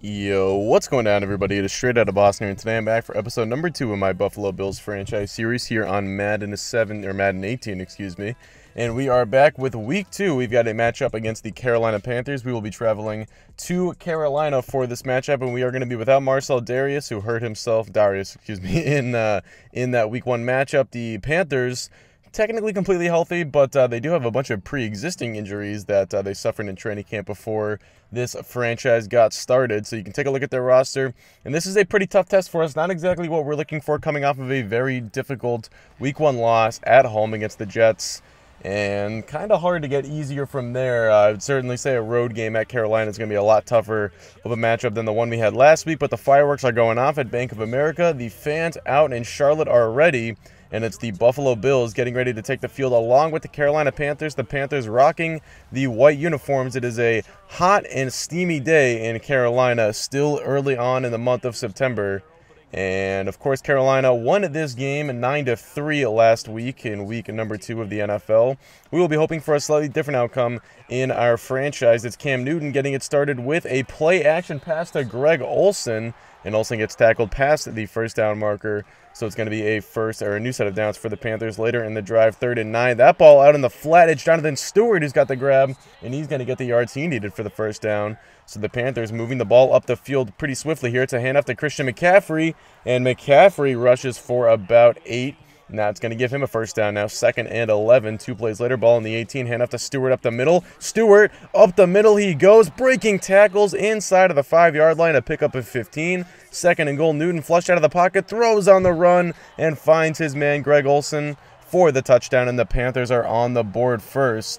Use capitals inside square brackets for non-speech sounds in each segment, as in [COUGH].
Yo, what's going on, everybody? It is straight out of Boston here, and today I'm back for episode number two of my Buffalo Bills franchise series here on Madden 7 or Madden 18, excuse me. And we are back with week two. We've got a matchup against the Carolina Panthers. We will be traveling to Carolina for this matchup, and we are going to be without Marcel Darius, who hurt himself, Darius, excuse me, [LAUGHS] in uh, in that week one matchup. The Panthers technically completely healthy, but uh, they do have a bunch of pre existing injuries that uh, they suffered in training camp before this franchise got started. So you can take a look at their roster. And this is a pretty tough test for us. Not exactly what we're looking for coming off of a very difficult week one loss at home against the Jets and kind of hard to get easier from there. I would certainly say a road game at Carolina is going to be a lot tougher of a matchup than the one we had last week, but the fireworks are going off at Bank of America. The fans out in Charlotte are ready, and it's the Buffalo Bills getting ready to take the field along with the Carolina Panthers. The Panthers rocking the white uniforms. It is a hot and steamy day in Carolina, still early on in the month of September. And of course, Carolina won this game nine to three last week in week number two of the NFL. We will be hoping for a slightly different outcome in our franchise. It's Cam Newton getting it started with a play action pass to Greg Olson, and Olson gets tackled past the first down marker. So it's going to be a first or a new set of downs for the Panthers later in the drive, third and nine. That ball out in the flat. It's Jonathan Stewart who's got the grab, and he's going to get the yards he needed for the first down. So the Panthers moving the ball up the field pretty swiftly here. It's a handoff to Christian McCaffrey, and McCaffrey rushes for about eight. Now it's going to give him a first down now. Second and 11. Two plays later, ball in the 18. Hand off to Stewart up the middle. Stewart up the middle he goes, breaking tackles inside of the five yard line. A pickup of 15. Second and goal. Newton flushed out of the pocket, throws on the run, and finds his man Greg Olson for the touchdown. And the Panthers are on the board first.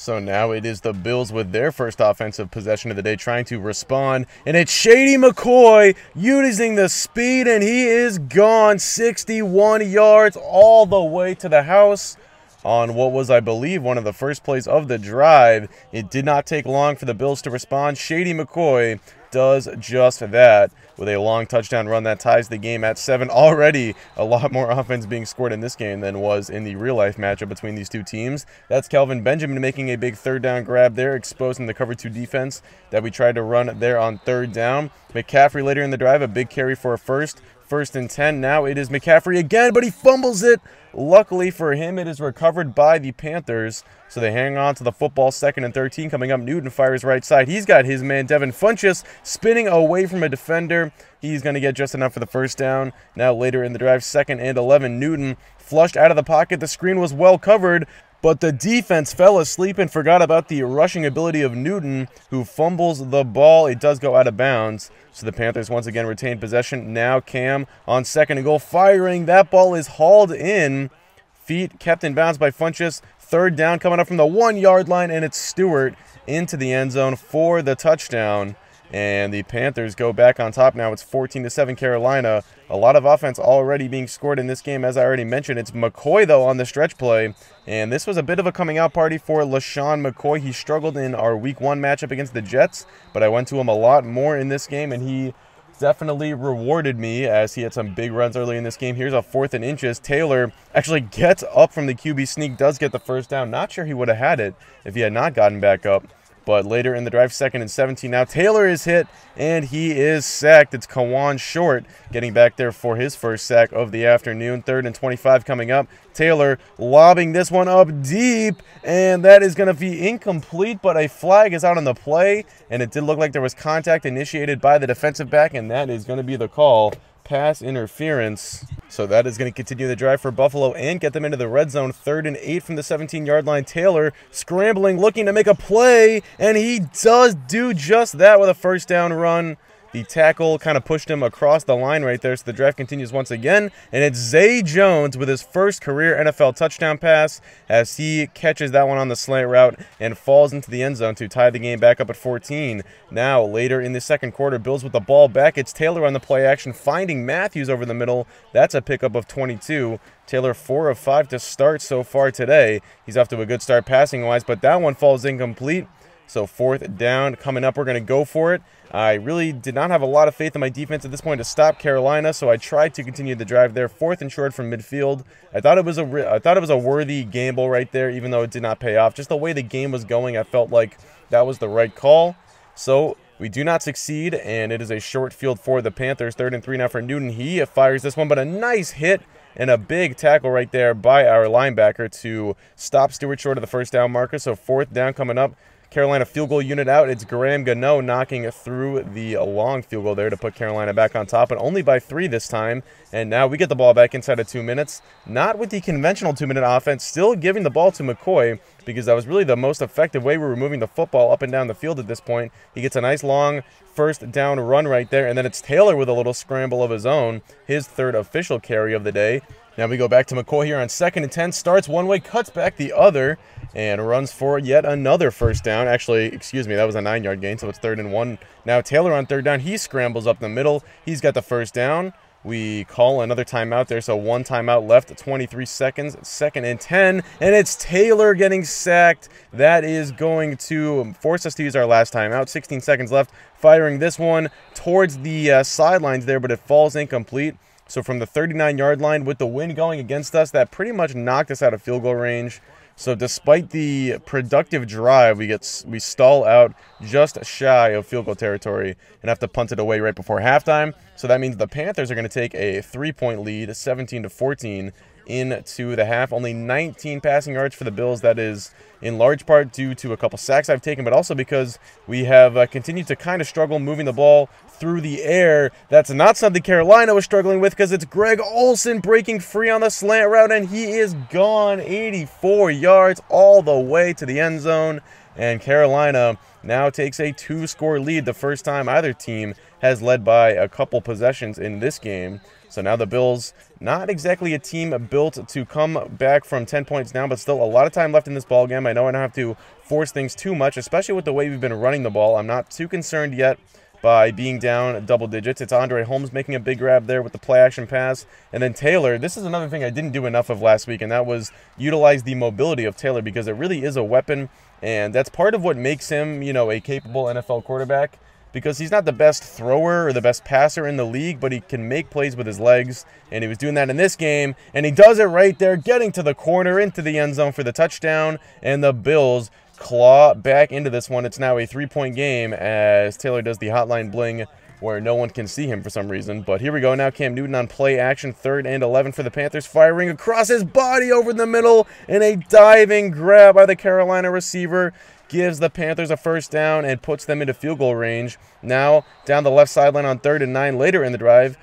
So now it is the Bills with their first offensive possession of the day trying to respond. And it's Shady McCoy using the speed, and he is gone 61 yards all the way to the house on what was, I believe, one of the first plays of the drive. It did not take long for the Bills to respond. Shady McCoy does just that with a long touchdown run that ties the game at seven. Already a lot more [LAUGHS] offense being scored in this game than was in the real life matchup between these two teams. That's Calvin Benjamin making a big third down grab there, exposing the cover two defense that we tried to run there on third down. McCaffrey later in the drive, a big carry for a first. First and 10 now. It is McCaffrey again, but he fumbles it. Luckily for him, it is recovered by the Panthers. So they hang on to the football second and 13. Coming up, Newton fires right side. He's got his man, Devin Funches, spinning away from a defender. He's going to get just enough for the first down. Now later in the drive, second and 11. Newton flushed out of the pocket. The screen was well covered, but the defense fell asleep and forgot about the rushing ability of Newton, who fumbles the ball. It does go out of bounds. So the Panthers once again retain possession. Now Cam on second and goal, firing. That ball is hauled in. Feet kept in bounds by Funches. Third down coming up from the one yard line, and it's Stewart into the end zone for the touchdown and the Panthers go back on top now. It's 14 to 7 Carolina. A lot of offense already being scored in this game, as I already mentioned. It's McCoy though on the stretch play, and this was a bit of a coming out party for Lashawn McCoy. He struggled in our Week One matchup against the Jets, but I went to him a lot more in this game, and he definitely rewarded me as he had some big runs early in this game. Here's a fourth and inches. Taylor actually gets up from the QB sneak, does get the first down. Not sure he would have had it if he had not gotten back up. But later in the drive, second and 17. Now Taylor is hit and he is sacked. It's Kawan Short getting back there for his first sack of the afternoon. Third and 25 coming up. Taylor lobbing this one up deep, and that is going to be incomplete, but a flag is out on the play, and it did look like there was contact initiated by the defensive back, and that is going to be the call pass interference. So that is going to continue the drive for Buffalo and get them into the red zone. Third and eight from the 17 yard line. Taylor scrambling, looking to make a play, and he does do just that with a first down run. The tackle kind of pushed him across the line right there. So the drive continues once again. And it's Zay Jones with his first career NFL touchdown pass as he catches that one on the slant route and falls into the end zone to tie the game back up at 14. Now, later in the second quarter, Bills with the ball back. It's Taylor on the play action, finding Matthews over the middle. That's a pickup of 22. Taylor, four of five to start so far today. He's off to a good start passing wise, but that one falls incomplete. So fourth down coming up, we're going to go for it. I really did not have a lot of faith in my defense at this point to stop Carolina, so I tried to continue the drive there. Fourth and short from midfield. I thought it was a I thought it was a worthy gamble right there, even though it did not pay off. Just the way the game was going, I felt like that was the right call. So we do not succeed, and it is a short field for the Panthers. Third and three now for Newton. He fires this one, but a nice hit and a big tackle right there by our linebacker to stop Stewart short of the first down marker. So fourth down coming up. Carolina field goal unit out. It's Graham Gano knocking through the long field goal there to put Carolina back on top, but only by three this time. And now we get the ball back inside of two minutes. Not with the conventional two minute offense, still giving the ball to McCoy because that was really the most effective way we were moving the football up and down the field at this point. He gets a nice long first down run right there, and then it's Taylor with a little scramble of his own, his third official carry of the day. Now we go back to McCoy here on second and 10. Starts one way, cuts back the other, and runs for yet another first down. Actually, excuse me, that was a nine yard gain, so it's third and one. Now Taylor on third down. He scrambles up the middle. He's got the first down. We call another timeout there, so one timeout left, 23 seconds, second and 10, and it's Taylor getting sacked. That is going to force us to use our last timeout. 16 seconds left, firing this one towards the uh, sidelines there, but it falls incomplete. So from the 39 yard line with the wind going against us, that pretty much knocked us out of field goal range. So despite the productive drive, we get we stall out just shy of field goal territory and have to punt it away right before halftime. So that means the Panthers are going to take a three-point lead, 17 to 14, into the half. Only 19 passing yards for the Bills. That is in large part due to a couple sacks I've taken, but also because we have uh, continued to kind of struggle moving the ball through the air. That's not something Carolina was struggling with because it's Greg Olson breaking free on the slant route, and he is gone 84 yards all the way to the end zone. And Carolina now takes a two score lead, the first time either team has led by a couple possessions in this game. So now the Bills, not exactly a team built to come back from 10 points down, but still a lot of time left in this ball game. I know I don't have to force things too much, especially with the way we've been running the ball. I'm not too concerned yet by being down double digits. It's Andre Holmes making a big grab there with the play action pass. And then Taylor, this is another thing I didn't do enough of last week, and that was utilize the mobility of Taylor because it really is a weapon. And that's part of what makes him, you know, a capable NFL quarterback because he's not the best thrower or the best passer in the league, but he can make plays with his legs, and he was doing that in this game, and he does it right there, getting to the corner into the end zone for the touchdown, and the Bills claw back into this one. It's now a three-point game as Taylor does the hotline bling where no one can see him for some reason. But here we go now. Cam Newton on play action, third and 11 for the Panthers, firing across his body over the middle in a diving grab by the Carolina receiver gives the Panthers a first down and puts them into field goal range. Now, down the left sideline on third and nine later in the drive,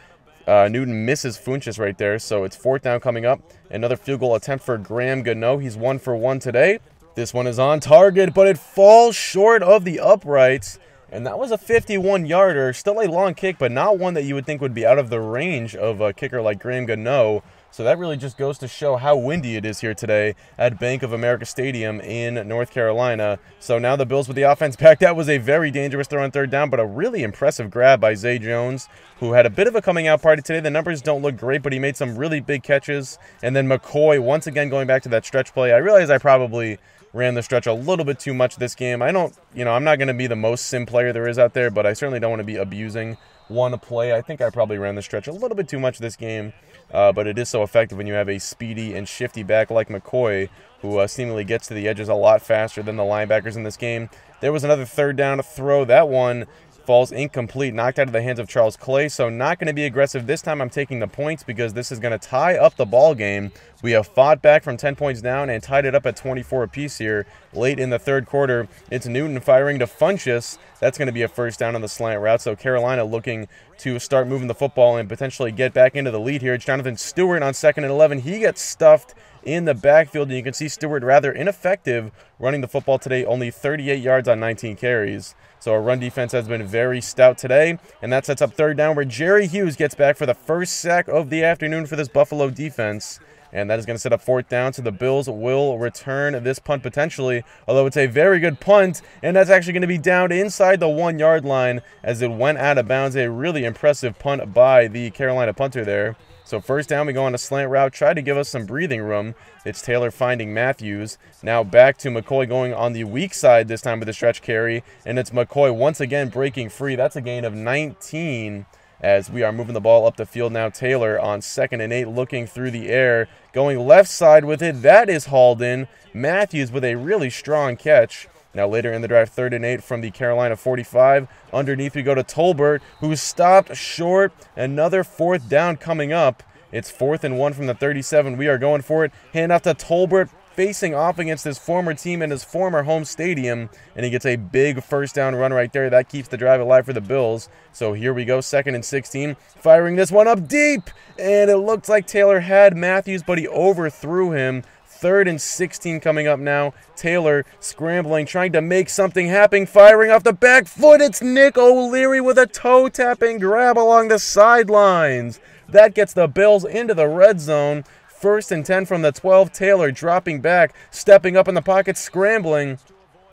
uh, Newton misses Funches right there, so it's fourth down coming up. Another field goal attempt for Graham Gano. He's one for one today. This one is on target, but it falls short of the uprights. And that was a 51 yarder. Still a long kick, but not one that you would think would be out of the range of a kicker like Graham Gano. So that really just goes to show how windy it is here today at Bank of America Stadium in North Carolina. So now the Bills with the offense [LAUGHS] back. That was a very dangerous throw on third down, but a really impressive grab by Zay Jones, who had a bit of a coming out party today. The numbers don't look great, but he made some really big catches. And then McCoy, once again, going back to that stretch play. I realize I probably ran the stretch a little bit too much this game. I don't, you know, I'm not going to be the most sim player there is out there, but I certainly don't want to be abusing one play. I think I probably ran the stretch a little bit too much this game. Uh, but it is so effective when you have a speedy and shifty back like McCoy, who uh, seemingly gets to the edges a lot faster than the linebackers in this game. There was another third down to throw. That one falls incomplete, knocked out of the hands of Charles Clay. So not going to be aggressive this time. I'm taking the points because this is going to tie up the ball game. We have fought back from 10 points down and tied it up at 24 apiece here late in the third quarter. It's Newton firing to Funchess. That's going to be a first down on the slant route. So Carolina looking to start moving the football and potentially get back into the lead here. Jonathan Stewart on second and 11. He gets stuffed in the backfield, and you can see Stewart rather ineffective running the football today, only 38 yards on 19 carries. So our run defense has been very stout today, and that sets up third down where Jerry Hughes gets back for the first sack of the afternoon for this Buffalo defense. And that is going to set up fourth down, so the Bills will return this punt potentially, although it's a very good punt, and that's actually going to be down inside the one-yard line as it went out of bounds. A really impressive punt by the Carolina punter there. So first down, we go on a slant route, try to give us some breathing room. It's Taylor finding Matthews. Now back to McCoy going on the weak side this time with a stretch carry, and it's McCoy once again breaking free. That's a gain of 19 as we are moving the ball up the field now. Taylor on second and eight, looking through the air, going left side with it. That is hauled in. Matthews with a really strong catch. Now later in the drive, third and eight from the Carolina 45. Underneath we go to Tolbert, who stopped short. Another fourth down coming up. It's fourth and one from the 37. We are going for it. Hand off to Tolbert facing off against his former team in his former home stadium, and he gets a big first down run right there. That keeps the drive alive for the Bills. So here we go, second and 16, firing this one up deep, and it looked like Taylor had Matthews, but he overthrew him. Third and 16 coming up now. Taylor scrambling, trying to make something happen, firing off the back foot. It's Nick O'Leary with a toe tapping grab along the sidelines. That gets the Bills into the red zone. First and 10 from the 12. Taylor dropping back, stepping up in the pocket, scrambling.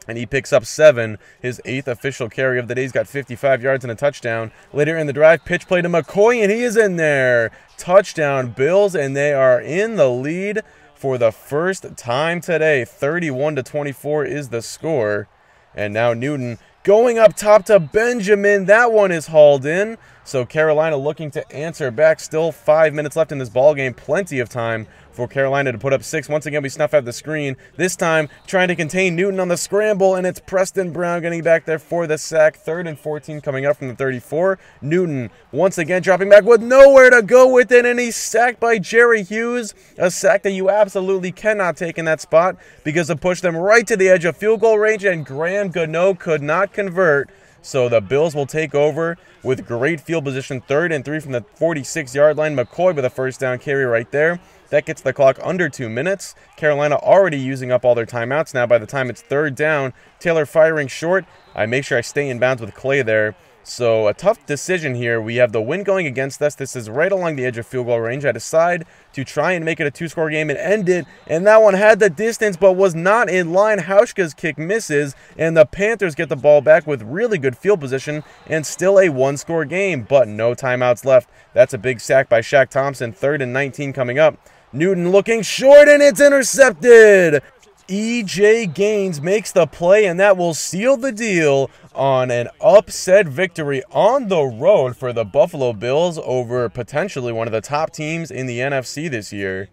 And he picks up seven, his eighth official carry of the day. He's got 55 yards and a touchdown. Later in the drive, pitch play to McCoy, and he is in there. Touchdown, Bills, and they are in the lead for the first time today. 31 to 24 is the score. And now Newton going up top to Benjamin. That one is hauled in. So Carolina looking to answer back. Still five minutes left in this ball game. Plenty of time for Carolina to put up six. Once again, we snuff out the screen. This time, trying to contain Newton on the scramble, and it's Preston Brown getting back there for the sack. Third and 14 coming up from the 34. Newton once again dropping back with nowhere to go with it, and he's sacked by Jerry Hughes. A sack that you absolutely cannot take in that spot because it pushed them right to the edge of field goal range, and Graham Gano could not convert. So the Bills will take over with great field position, third and three from the 46 yard line. McCoy with a first down carry right there. That gets the clock under two minutes. Carolina already using up all their timeouts now. By the time it's third down, Taylor firing short. I make sure I stay in bounds with Clay there so a tough decision here. We have the wind going against us. This is right along the edge of field goal range. I decide to try and make it a two-score game and end it. And that one had the distance but was not in line. Hauschka's kick misses, and the Panthers get the ball back with really good field position and still a one-score game, but no timeouts left. That's a big sack by Shaq Thompson, third and 19 coming up. Newton looking short, and it's intercepted. EJ Gaines makes the play, and that will seal the deal on an upset victory on the road for the Buffalo Bills over potentially one of the top teams in the NFC this year.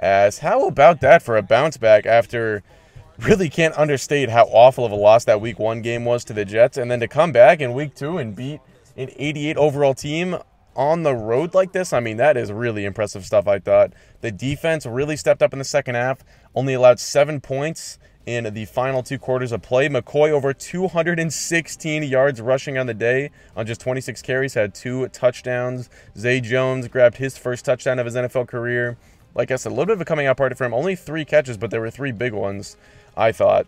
As how about that for a bounce back after really can't understate how awful of a loss that week one game was to the Jets, and then to come back in week two and beat an 88 overall team on the road like this, I mean, that is really impressive stuff, I thought. The defense really stepped up in the second half only allowed seven points in the final two quarters of play. McCoy over 216 yards rushing on the day on just 26 carries, had two touchdowns. Zay Jones grabbed his first touchdown of his NFL career. Like I said, a little bit of a coming out party for him. Only three catches, but there were three big ones, I thought.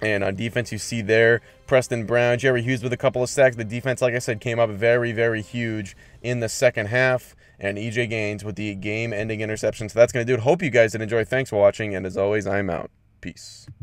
And on defense, you see there Preston Brown, Jerry Hughes with a couple of sacks. The defense, like I said, came up very, very huge in the second half and EJ Gaines with the game ending interception. So that's going to do it. Hope you guys did enjoy. Thanks for watching. And as always, I'm out. Peace.